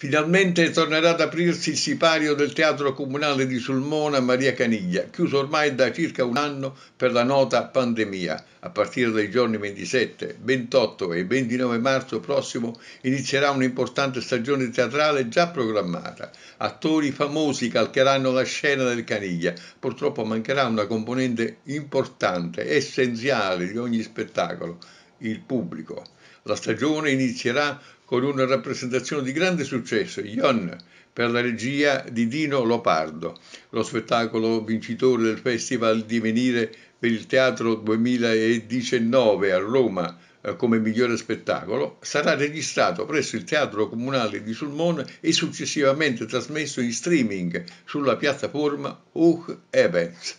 Finalmente tornerà ad aprirsi il sipario del Teatro Comunale di Sulmona Maria Caniglia, chiuso ormai da circa un anno per la nota pandemia. A partire dai giorni 27, 28 e 29 marzo prossimo inizierà un'importante stagione teatrale già programmata. Attori famosi calcheranno la scena del Caniglia. Purtroppo mancherà una componente importante, essenziale di ogni spettacolo, il pubblico. La stagione inizierà con una rappresentazione di grande successo, Ion, per la regia di Dino Lopardo, lo spettacolo vincitore del Festival di Venire per il Teatro 2019 a Roma eh, come migliore spettacolo, sarà registrato presso il Teatro Comunale di Sulmone e successivamente trasmesso in streaming sulla piattaforma Hook Events.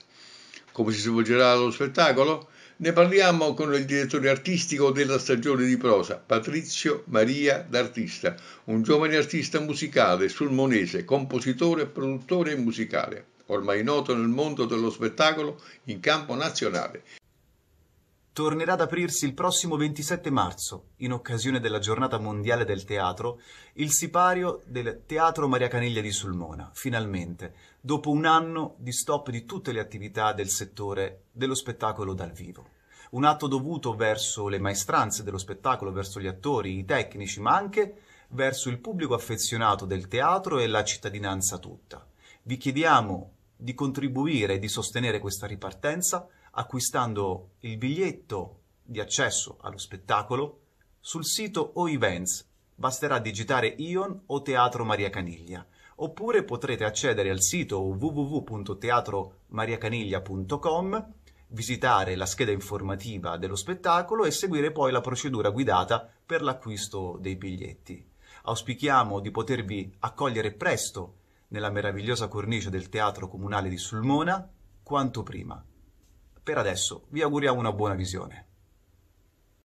Come si svolgerà lo spettacolo? Ne parliamo con il direttore artistico della stagione di prosa, Patrizio Maria d'Artista, un giovane artista musicale sulmonese, compositore e produttore musicale, ormai noto nel mondo dello spettacolo in campo nazionale tornerà ad aprirsi il prossimo 27 marzo, in occasione della giornata mondiale del teatro, il sipario del Teatro Maria Caniglia di Sulmona, finalmente, dopo un anno di stop di tutte le attività del settore dello spettacolo dal vivo un atto dovuto verso le maestranze dello spettacolo, verso gli attori, i tecnici, ma anche verso il pubblico affezionato del teatro e la cittadinanza tutta. Vi chiediamo di contribuire e di sostenere questa ripartenza acquistando il biglietto di accesso allo spettacolo sul sito o events. Basterà digitare Ion o Teatro Maria Caniglia oppure potrete accedere al sito www.teatromariacaniglia.com, visitare la scheda informativa dello spettacolo e seguire poi la procedura guidata per l'acquisto dei biglietti. Auspichiamo di potervi accogliere presto nella meravigliosa cornice del Teatro Comunale di Sulmona, quanto prima. Per adesso vi auguriamo una buona visione.